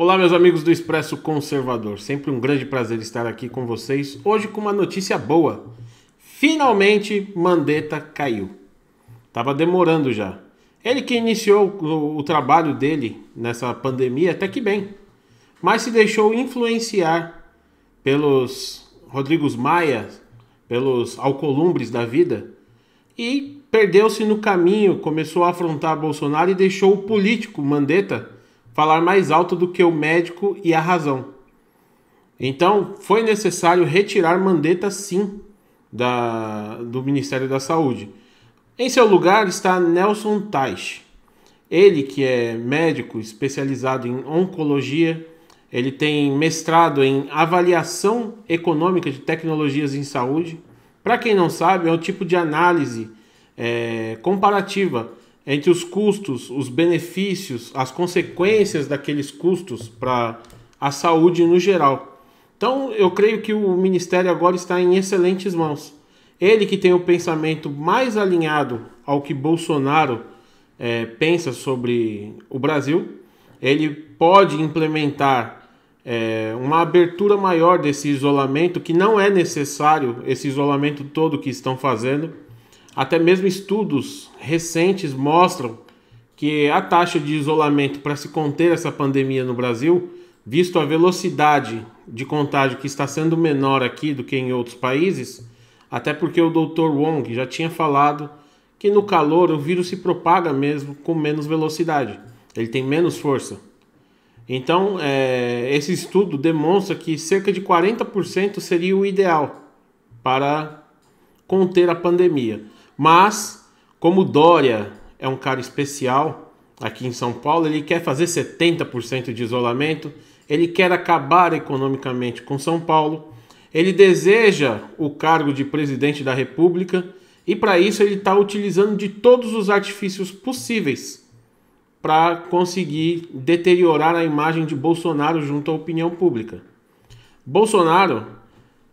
Olá, meus amigos do Expresso Conservador. Sempre um grande prazer estar aqui com vocês. Hoje com uma notícia boa. Finalmente, Mandetta caiu. Tava demorando já. Ele que iniciou o, o trabalho dele nessa pandemia, até que bem. Mas se deixou influenciar pelos Rodrigos Maia, pelos alcolumbres da vida, e perdeu-se no caminho, começou a afrontar Bolsonaro e deixou o político Mandetta falar mais alto do que o médico e a razão. Então, foi necessário retirar Mandetta sim da, do Ministério da Saúde. Em seu lugar está Nelson Teich. Ele que é médico especializado em oncologia, ele tem mestrado em avaliação econômica de tecnologias em saúde. Para quem não sabe, é o tipo de análise é, comparativa entre os custos, os benefícios, as consequências daqueles custos para a saúde no geral. Então, eu creio que o ministério agora está em excelentes mãos. Ele que tem o pensamento mais alinhado ao que Bolsonaro é, pensa sobre o Brasil, ele pode implementar é, uma abertura maior desse isolamento, que não é necessário esse isolamento todo que estão fazendo até mesmo estudos recentes mostram que a taxa de isolamento para se conter essa pandemia no Brasil, visto a velocidade de contágio que está sendo menor aqui do que em outros países, até porque o Dr. Wong já tinha falado que no calor o vírus se propaga mesmo com menos velocidade, ele tem menos força. Então, é, esse estudo demonstra que cerca de 40% seria o ideal para conter a pandemia. Mas, como Dória é um cara especial aqui em São Paulo, ele quer fazer 70% de isolamento, ele quer acabar economicamente com São Paulo, ele deseja o cargo de presidente da República e, para isso, ele está utilizando de todos os artifícios possíveis para conseguir deteriorar a imagem de Bolsonaro junto à opinião pública. Bolsonaro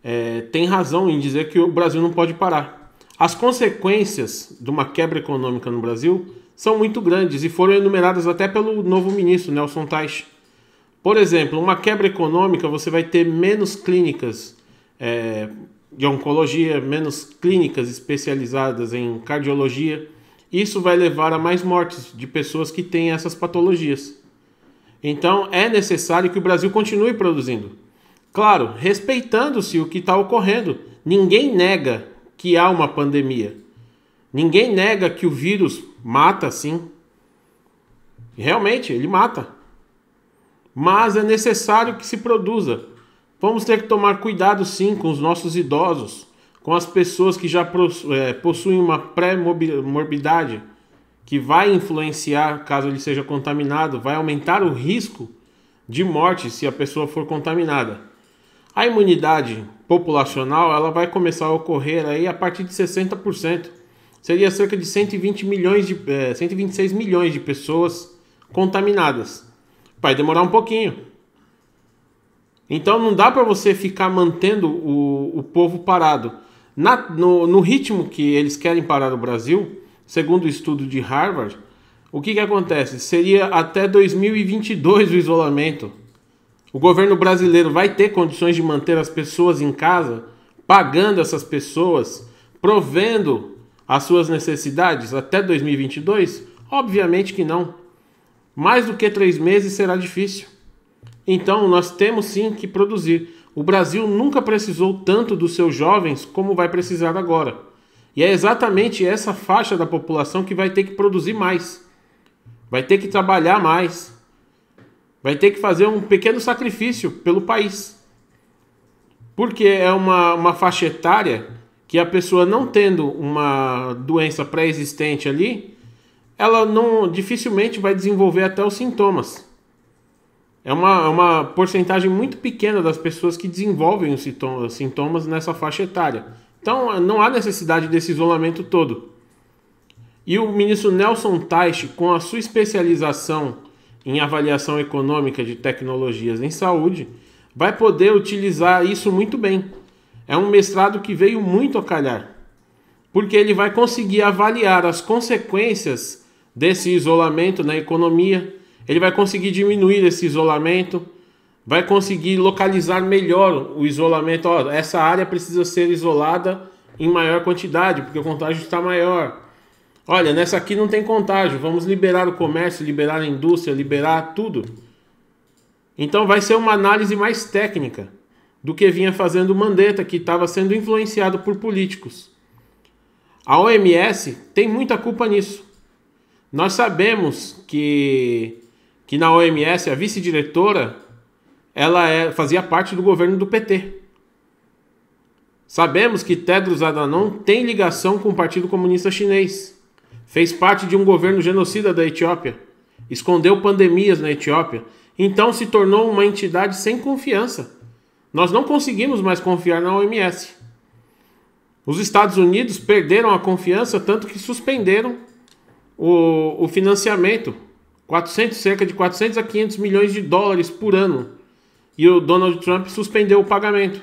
é, tem razão em dizer que o Brasil não pode parar. As consequências de uma quebra econômica no Brasil são muito grandes e foram enumeradas até pelo novo ministro Nelson Tais. Por exemplo, uma quebra econômica você vai ter menos clínicas é, de oncologia, menos clínicas especializadas em cardiologia. Isso vai levar a mais mortes de pessoas que têm essas patologias. Então é necessário que o Brasil continue produzindo. Claro, respeitando-se o que está ocorrendo. Ninguém nega que há uma pandemia. Ninguém nega que o vírus mata, sim. Realmente, ele mata. Mas é necessário que se produza. Vamos ter que tomar cuidado, sim, com os nossos idosos, com as pessoas que já é, possuem uma pré-morbidade, que vai influenciar caso ele seja contaminado, vai aumentar o risco de morte se a pessoa for contaminada. A imunidade populacional ela vai começar a ocorrer aí a partir de 60%. Seria cerca de 120 milhões de, é, eh, 126 milhões de pessoas contaminadas. Vai demorar um pouquinho. Então não dá para você ficar mantendo o, o povo parado. Na, no, no, ritmo que eles querem parar o Brasil, segundo o estudo de Harvard, o que, que acontece? Seria até 2022 o isolamento. O governo brasileiro vai ter condições de manter as pessoas em casa, pagando essas pessoas, provendo as suas necessidades até 2022? Obviamente que não. Mais do que três meses será difícil. Então, nós temos sim que produzir. O Brasil nunca precisou tanto dos seus jovens como vai precisar agora. E é exatamente essa faixa da população que vai ter que produzir mais, vai ter que trabalhar mais, vai ter que fazer um pequeno sacrifício pelo país. Porque é uma, uma faixa etária que a pessoa não tendo uma doença pré-existente ali, ela não dificilmente vai desenvolver até os sintomas. É uma, é uma porcentagem muito pequena das pessoas que desenvolvem os sintomas, sintomas nessa faixa etária. Então não há necessidade desse isolamento todo. E o ministro Nelson Teich, com a sua especialização em avaliação econômica de tecnologias em saúde, vai poder utilizar isso muito bem. É um mestrado que veio muito a calhar, porque ele vai conseguir avaliar as consequências desse isolamento na economia, ele vai conseguir diminuir esse isolamento, vai conseguir localizar melhor o isolamento. Ó, essa área precisa ser isolada em maior quantidade, porque o contágio está maior Olha, nessa aqui não tem contágio. Vamos liberar o comércio, liberar a indústria, liberar tudo. Então vai ser uma análise mais técnica do que vinha fazendo o Mandetta, que estava sendo influenciado por políticos. A OMS tem muita culpa nisso. Nós sabemos que, que na OMS a vice-diretora ela é, fazia parte do governo do PT. Sabemos que Tedros Adhanom tem ligação com o Partido Comunista Chinês. Fez parte de um governo genocida da Etiópia. Escondeu pandemias na Etiópia. Então se tornou uma entidade sem confiança. Nós não conseguimos mais confiar na OMS. Os Estados Unidos perderam a confiança tanto que suspenderam o, o financiamento 400, cerca de 400 a 500 milhões de dólares por ano. E o Donald Trump suspendeu o pagamento.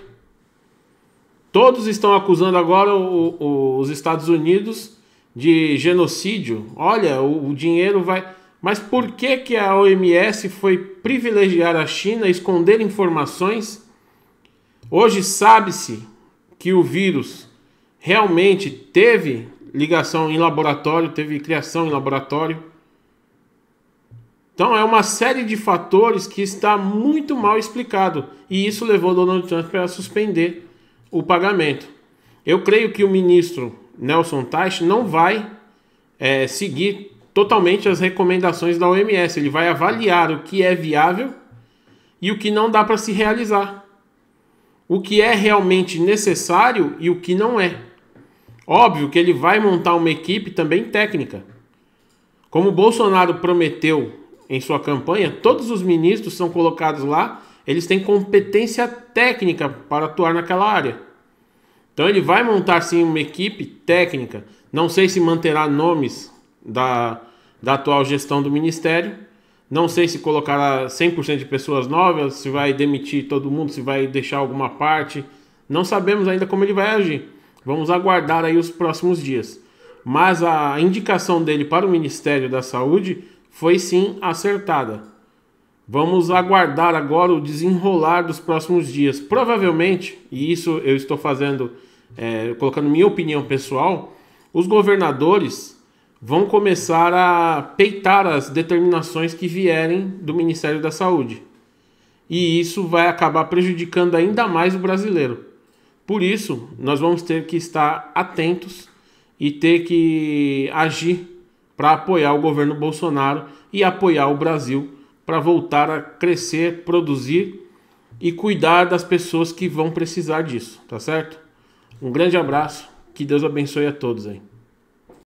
Todos estão acusando agora o, o, os Estados Unidos de genocídio. Olha, o, o dinheiro vai. Mas por que, que a OMS foi privilegiar a China, esconder informações? Hoje sabe-se que o vírus realmente teve ligação em laboratório, teve criação em laboratório. Então é uma série de fatores que está muito mal explicado e isso levou Donald Trump a suspender o pagamento. Eu creio que o ministro Nelson Teich não vai é, seguir totalmente as recomendações da OMS. Ele vai avaliar o que é viável e o que não dá para se realizar. O que é realmente necessário e o que não é. Óbvio que ele vai montar uma equipe também técnica. Como Bolsonaro prometeu em sua campanha, todos os ministros são colocados lá, eles têm competência técnica para atuar naquela área. Então ele vai montar sim uma equipe técnica. Não sei se manterá nomes da, da atual gestão do ministério. Não sei se colocará 100% de pessoas novas, se vai demitir todo mundo, se vai deixar alguma parte. Não sabemos ainda como ele vai agir. Vamos aguardar aí os próximos dias. Mas a indicação dele para o Ministério da Saúde foi sim acertada. Vamos aguardar agora o desenrolar dos próximos dias. Provavelmente, e isso eu estou fazendo, é, colocando minha opinião pessoal, os governadores vão começar a peitar as determinações que vierem do Ministério da Saúde. E isso vai acabar prejudicando ainda mais o brasileiro. Por isso, nós vamos ter que estar atentos e ter que agir para apoiar o governo Bolsonaro e apoiar o Brasil para voltar a crescer, produzir e cuidar das pessoas que vão precisar disso, tá certo? Um grande abraço, que Deus abençoe a todos aí.